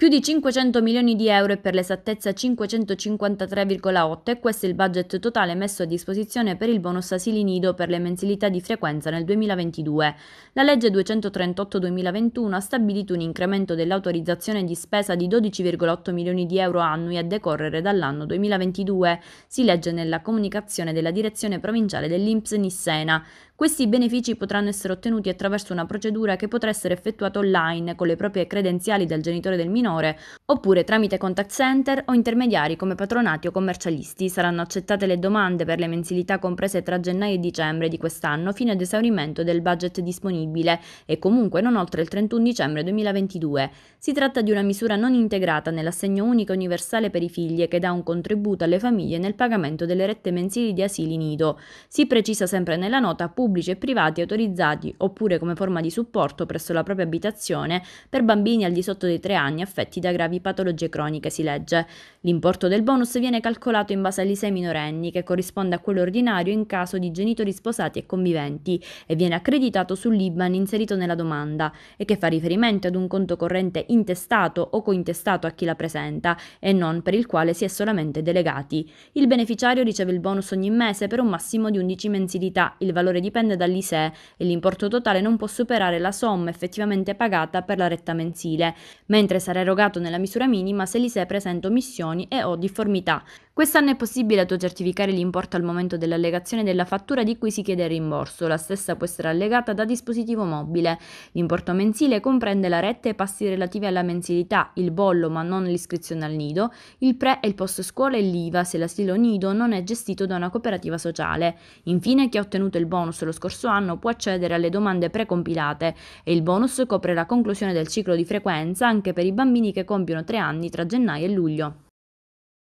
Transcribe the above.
Più di 500 milioni di euro e per l'esattezza 553,8 e questo è il budget totale messo a disposizione per il bonus asili nido per le mensilità di frequenza nel 2022. La legge 238-2021 ha stabilito un incremento dell'autorizzazione di spesa di 12,8 milioni di euro annui a decorrere dall'anno 2022, si legge nella comunicazione della direzione provinciale dell'Inps Nissena, questi benefici potranno essere ottenuti attraverso una procedura che potrà essere effettuata online con le proprie credenziali del genitore del minore, oppure tramite contact center o intermediari come patronati o commercialisti. Saranno accettate le domande per le mensilità comprese tra gennaio e dicembre di quest'anno fino ad esaurimento del budget disponibile e comunque non oltre il 31 dicembre 2022. Si tratta di una misura non integrata nell'assegno unico universale per i figli e che dà un contributo alle famiglie nel pagamento delle rette mensili di asili nido. Si precisa sempre nella nota pubblica pubblici e privati autorizzati oppure come forma di supporto presso la propria abitazione per bambini al di sotto dei 3 anni affetti da gravi patologie croniche, si legge. L'importo del bonus viene calcolato in base agli all'ISEE minorenni, che corrisponde a quello ordinario in caso di genitori sposati e conviventi, e viene accreditato sull'IBAN inserito nella domanda e che fa riferimento ad un conto corrente intestato o cointestato a chi la presenta e non per il quale si è solamente delegati. Il beneficiario riceve il bonus ogni mese per un massimo di 11 mensilità, il valore dipende dipende dall'ISEE e l'importo totale non può superare la somma effettivamente pagata per la retta mensile, mentre sarà erogato nella misura minima se l'ISEE presenta omissioni e o difformità. Quest'anno è possibile autocertificare l'importo al momento dell'allegazione della fattura di cui si chiede il rimborso. La stessa può essere allegata da dispositivo mobile. L'importo mensile comprende la retta e i passi relativi alla mensilità, il bollo ma non l'iscrizione al nido, il pre e il post scuola e l'IVA se l'asilo nido non è gestito da una cooperativa sociale. Infine chi ha ottenuto il bonus lo scorso anno può accedere alle domande precompilate e il bonus copre la conclusione del ciclo di frequenza anche per i bambini che compiono tre anni tra gennaio e luglio.